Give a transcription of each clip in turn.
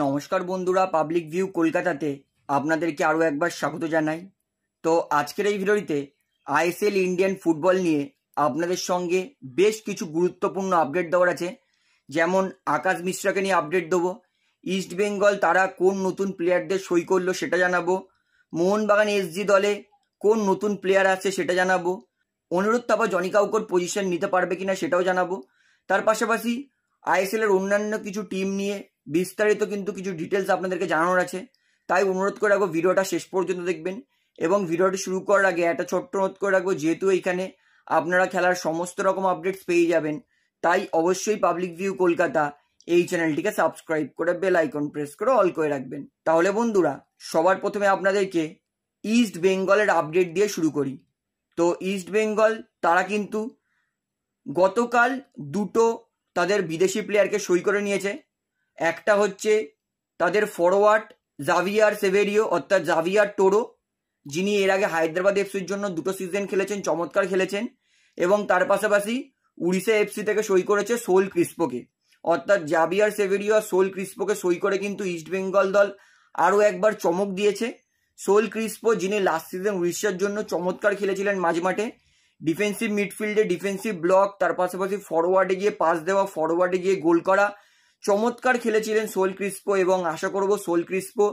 নমস্কার বন্ধুরা public view কলকাতাতে আপনাদেরকে আরও একবার স্বাগত জানাই তো আজকের এই ভিডিওতে আইএসএল ইন্ডিয়ান ফুটবল নিয়ে আপনাদের সঙ্গে বেশ কিছু গুরুত্বপূর্ণ আপডেট দেওয়ার আছে যেমন আকাশ মিশ্রাকে নিয়ে আপডেট দেবো ইস্ট বেঙ্গল তারা কোন নতুন প্লেয়ারদের সই করলো সেটা জানাবো মোহনবাগান এসজি দলে কোন নতুন প্লেয়ার আছে সেটা জানাবো অনুরোধ তারপর জনিকাউকর পজিশন নিতে পারবে কিনা সেটাও জানাবো তার পাশাপাশি আইএসএলের অন্যান্য কিছু টিম নিয়ে বিস্তারিত কিন্তু কিছু ডিটেলস আপনাদেরকে জানানোর আছে তাই অনুরোধ করে রাখবো ভিডিওটা শেষ পর্যন্ত দেখবেন এবং ভিডিওটি শুরু করার আগে একটা ছোট্ট অনুরোধ করে রাখবো যেহেতু এখানে আপনারা খেলার সমস্ত রকম আপডেটস পেয়ে যাবেন তাই অবশ্যই পাবলিক ভিউ কলকাতা এই চ্যানেলটিকে সাবস্ক্রাইব করে বেল আইকন প্রেস করে অল করে রাখবেন তাহলে বন্ধুরা সবার প্রথমে আপনাদেরকে ইস্ট বেঙ্গলের আপডেট দিয়ে শুরু করি তো ইস্ট বেঙ্গল তারা কিন্তু গতকাল দুটো তাদের বিদেশি প্লেয়ারকে সই করে নিয়েছে একটা হচ্ছে তাদের ফরওয়ার্ড জাভিয়ার সেভেরিও অর্থাৎ জাভিয়ার টোরো যিনি এর আগে হায়দ্রাবাদ এফসির জন্য দুটো সিজন খেলেছেন চমৎকার খেলেছেন এবং তার পাশাপাশি উড়িষ্যা এফসি থেকে সই করেছে সোল ক্রিস্পোকে অর্থাৎ জাভিয়ার সেভেরিও আর সোল ক্রিস্পোকে সই করে কিন্তু ইস্ট বেঙ্গল দল আরও একবার চমক দিয়েছে সোল ক্রিস্পো যিনি লাস্ট সিজন উড়িষ্যার জন্য চমৎকার খেলেছিলেন মাঝমাঠে ডিফেন্সিভ মিডফিল্ডে ডিফেন্সিভ ব্লক তার পাশাপাশি ফরওয়ার্ডে গিয়ে পাস দেওয়া ফরওয়ার্ডে গিয়ে গোল করা চমৎকার খেলেছিলেন সোল ক্রিস্পো এবং আশা করব সোল ক্রিস্পো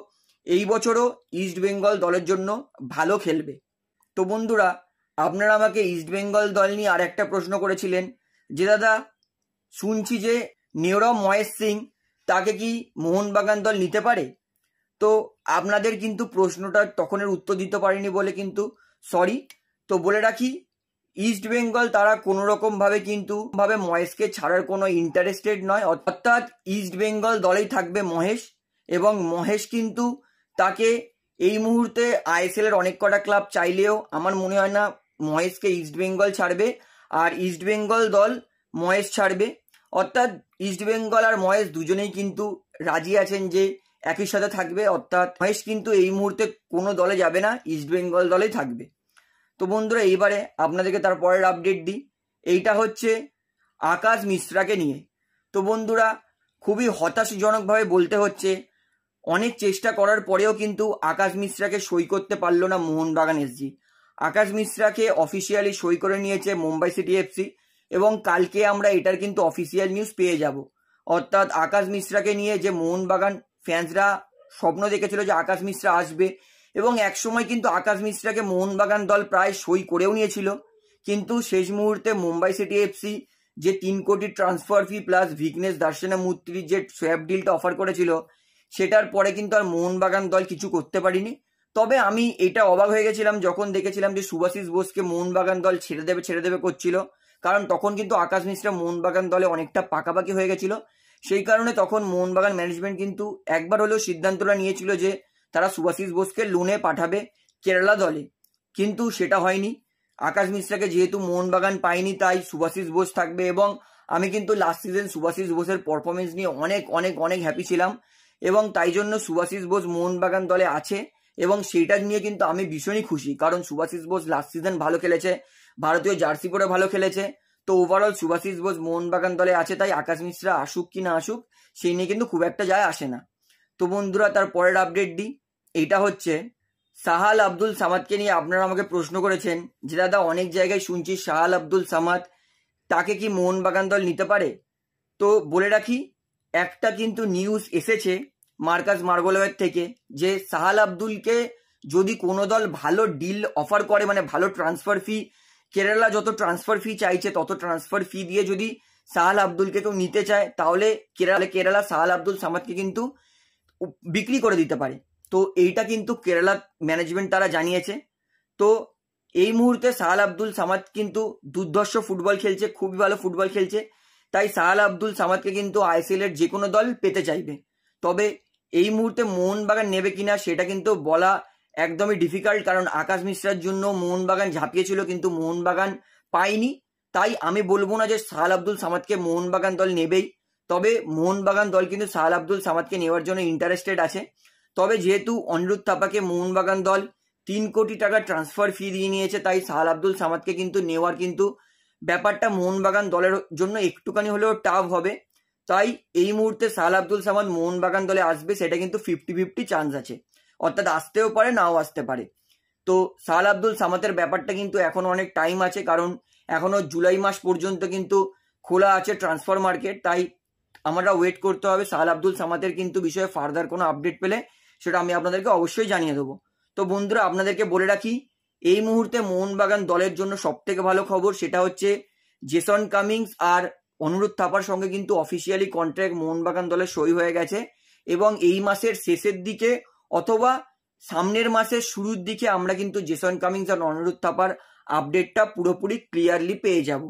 এই বছরও ইস্ট বেঙ্গল দলের জন্য ভালো খেলবে তো বন্ধুরা আপনারা আমাকে ইস্ট বেঙ্গল দল নিয়ে আর একটা প্রশ্ন করেছিলেন যে দাদা শুনছি যে নেওরা মহেশ সিং তাকে কি মোহনবাগান দল নিতে পারে তো আপনাদের কিন্তু প্রশ্নটা তখনের উত্তর দিতে পারিনি বলে কিন্তু সরি তো বলে রাখি ইস্ট বেঙ্গল তারা কোনো রকম ভাবে কিন্তু ভাবে মহেশকে ছাড়ার কোনো ইন্টারেস্টেড নয় অর্থাৎ ইস্ট বেঙ্গল দলেই থাকবে মহেশ এবং মহেশ কিন্তু তাকে এই মুহূর্তে আইএসএল এর অনেক কটা ক্লাব চাইলেও আমার মনে হয় না মহেশকে ইস্ট বেঙ্গল ছাড়বে আর ইস্ট বেঙ্গল দল মহেশ ছাড়বে অর্থাৎ ইস্ট বেঙ্গল আর মহেশ দুজনেই কিন্তু রাজি আছেন যে একই সাথে থাকবে অর্থাৎ মহেশ কিন্তু এই মুহূর্তে কোনো দলে যাবে না ইস্ট বেঙ্গল দলেই থাকবে তো বন্ধুরা এইবারে আপনাদেরকে তার পরের আপডেট দিই এইটা হচ্ছে আকাশ মিশ্রাকে নিয়ে তো বন্ধুরা খুবই হতাশজনকভাবে বলতে হচ্ছে অনেক চেষ্টা করার পরেও কিন্তু আকাশ মিশ্রাকে সই করতে পারল না মোহনবাগান এসজি আকাশ মিশ্রাকে অফিসিয়ালি সই করে নিয়েছে মুম্বাই সিটি এফসি এবং কালকে আমরা এটার কিন্তু অফিসিয়াল নিউজ পেয়ে যাব অর্থাৎ আকাশ মিশ্রাকে নিয়ে যে মোহনবাগান ফ্যান্সরা স্বপ্ন দেখেছিল যে আকাশ মিশ্রা আসবে এবং একসময় কিন্তু আকাশ মিশ্রাকে মোহনবাগান দল প্রায় সই করেও নিয়েছিল কিন্তু শেষ মুহূর্তে মুম্বাই সিটি এফসি যে তিন কোটি ট্রান্সফার ফি প্লাস ভিগনেশ দার্শনা মূর্তির যে সোয়াব ডিলটা অফার করেছিল সেটার পরে কিন্তু আর মোহনবাগান দল কিছু করতে পারিনি তবে আমি এটা অবাক হয়ে গেছিলাম যখন দেখেছিলাম যে সুভাশিস বোসকে মোহনবাগান দল ছেড়ে দেবে ছেড়ে দেবে করছিল কারণ তখন কিন্তু আকাশ মিশ্রা মোহনবাগান দলে অনেকটা পাকাপাকি হয়ে গেছিল সেই কারণে তখন মোহনবাগান ম্যানেজমেন্ট কিন্তু একবার হলেও সিদ্ধান্তটা নিয়েছিল যে তারা সুভাশিস বোসকে লোনে পাঠাবে কেরালা দলে কিন্তু সেটা হয়নি আকাশ মিশ্রাকে যেহেতু মোহনবাগান পায়নি তাই সুভাশিস বোস থাকবে এবং আমি কিন্তু লাস্ট সিজন সুভাশিস বোসের পারফরমেন্স নিয়ে অনেক অনেক অনেক হ্যাপি ছিলাম এবং তাই জন্য সুভাশিস বোস মোহনবাগান দলে আছে এবং সেইটা নিয়ে কিন্তু আমি ভীষণই খুশি কারণ সুভাশিস বোস লাস্ট সিজন ভালো খেলেছে ভারতীয় জার্সি পরে ভালো খেলেছে তো ওভারঅল সুভাশিস বোস মোহনবাগান দলে আছে তাই আকাশ মিশ্রা আসুক কি না আসুক সেই নিয়ে কিন্তু খুব একটা যায় আসে না তো বন্ধুরা তার পরের আপডেট দিই এইটা হচ্ছে সাহাল আব্দুল সামাদকে নিয়ে আপনারা আমাকে প্রশ্ন করেছেন যে দাদা অনেক জায়গায় শুনছি সাহাল আব্দুল সামাদ তাকে কি মোহনবাগান দল নিতে পারে তো বলে রাখি একটা কিন্তু নিউজ এসেছে মার্কাস মার্গলয়ের থেকে যে সাহাল আব্দুলকে যদি কোনো দল ভালো ডিল অফার করে মানে ভালো ট্রান্সফার ফি কেরালা যত ট্রান্সফার ফি চাইছে তত ট্রান্সফার ফি দিয়ে যদি সাহাল আব্দুলকে কেউ নিতে চায় তাহলে কেরালা কেরালা সাহাল আব্দুল সামাদকে কিন্তু বিক্রি করে দিতে পারে তো এইটা কিন্তু কেরালা ম্যানেজমেন্ট তারা জানিয়েছে তো এই মুহূর্তে সাহাল আব্দুল সামাদ কিন্তু দুর্ধর্ষ ফুটবল খেলছে খুবই ভালো ফুটবল খেলছে তাই সাহাল আব্দুল সামাদকে কিন্তু আইসিএল এর যে কোনো দল পেতে চাইবে তবে এই মুহূর্তে মোহনবাগান নেবে কিনা সেটা কিন্তু বলা একদমই ডিফিকাল্ট কারণ আকাশ মিশ্রার জন্য মোহনবাগান ঝাঁপিয়েছিল কিন্তু মোহনবাগান পায়নি তাই আমি বলবো না যে সাহাল আব্দুল সামাদকে মোহনবাগান দল নেবেই তবে মোহনবাগান দল কিন্তু সাহাল আব্দুল সামাদকে নেওয়ার জন্য ইন্টারেস্টেড আছে তবে যেহেতু অনিরুদ্ধ থাপাকে মোহনবাগান দল তিন কোটি টাকা ট্রান্সফার ফি দিয়ে নিয়েছে তাই সাহাল আব্দুল সামাদকে কিন্তু নেওয়ার কিন্তু ব্যাপারটা মোহনবাগান দলের জন্য একটুখানি হলেও টাফ হবে তাই এই মুহূর্তে সাহাল আব্দুল সামাদ মোহনবাগান দলে আসবে সেটা কিন্তু ফিফটি ফিফটি চান্স আছে অর্থাৎ আসতেও পারে নাও আসতে পারে তো সাহাল আব্দুল সামাতের ব্যাপারটা কিন্তু এখন অনেক টাইম আছে কারণ এখনও জুলাই মাস পর্যন্ত কিন্তু খোলা আছে ট্রান্সফার মার্কেট তাই আমরা ওয়েট করতে হবে সাহাল আব্দুল সামাদের কিন্তু বিষয়ে ফার্দার কোনো আপডেট পেলে সেটা আমি আপনাদেরকে অবশ্যই জানিয়ে দেবো তো বন্ধুরা আপনাদেরকে বলে রাখি এই মুহূর্তে মোহনবাগান দলের জন্য সব থেকে ভালো খবর সেটা হচ্ছে জেসন কামিংস আর অনুরোধ থাপার সঙ্গে কিন্তু অফিসিয়ালি কন্ট্রাক্ট মোহনবাগান দলে সই হয়ে গেছে এবং এই মাসের শেষের দিকে অথবা সামনের মাসের শুরুর দিকে আমরা কিন্তু জেসন কামিংস আর অনুরোধ থাপার আপডেটটা পুরোপুরি ক্লিয়ারলি পেয়ে যাব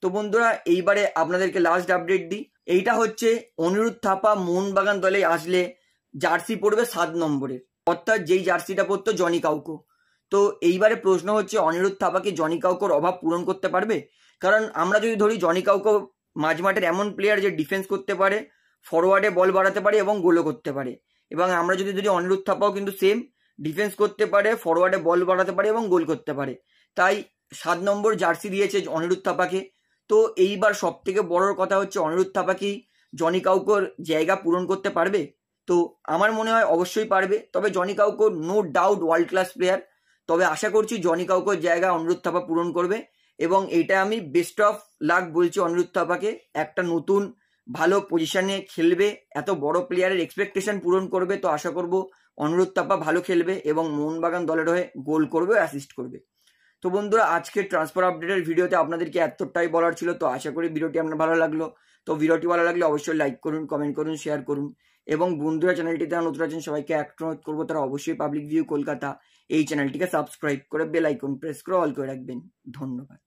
তো বন্ধুরা এইবারে আপনাদেরকে লাস্ট আপডেট দিই এইটা হচ্ছে অনিরুদ্ধ থাপা মোহনবাগান দলে আসলে জার্সি পড়বে সাত নম্বরের অর্থাৎ যেই জার্সিটা পড়তো জনি কাউকো তো এইবারে প্রশ্ন হচ্ছে অনিরুদ্ধ থাপাকে জনি কাউকোর অভাব পূরণ করতে পারবে কারণ আমরা যদি ধরি জনি কাউকো মাঝমাঠের এমন প্লেয়ার যে ডিফেন্স করতে পারে ফরওয়ার্ডে বল বাড়াতে পারে এবং গোলও করতে পারে এবং আমরা যদি ধরি অনিরুদ্ধ থাপাও কিন্তু সেম ডিফেন্স করতে পারে ফরওয়ার্ডে বল বাড়াতে পারে এবং গোল করতে পারে তাই সাত নম্বর জার্সি দিয়েছে অনিরুদ্ধ থাপাকে তো এইবার সব থেকে বড় কথা হচ্ছে অনিরুদ্ধ থাপা কি জনি কাউকোর জায়গা পূরণ করতে পারবে তো আমার মনে হয় অবশ্যই পারবে তবে Johnny Kaoko no doubt world class player তবে আশা করছি জনি কাউকোর জায়গা অনিরুদ্ধ থাপা পূরণ করবে এবং এটা আমি বেস্ট অফ লাক বলছি অনিরুদ্ধ থাপাকে একটা নতুন ভালো পজিশনে খেলবে এত বড় প্লেয়ারের এক্সপেকটেশন পূরণ করবে তো আশা করব অনুরোধ তাপা ভালো খেলবে এবং মোহনবাগান দলের হয়ে গোল করবে অ্যাসিস্ট করবে তো বন্ধুরা আজকে ট্রান্সফার আপডেটের ভিডিওতে আপনাদেরকে এতটাই বলার ছিল তো আশা করি ভিডিওটি আপনার ভালো লাগলো তো ভিডিওটি ভালো লাগলে অবশ্যই লাইক করুন কমেন্ট করুন শেয়ার করুন এবং বন্ধুরা চ্যানেলটিতে নতুন আছেন সবাইকে অনুরোধ করবো তারা অবশ্যই পাবলিক ভিউ কলকাতা এই চ্যানেলটিকে সাবস্ক্রাইব করে বেল আইকন প্রেস করে অল করে রাখবেন ধন্যবাদ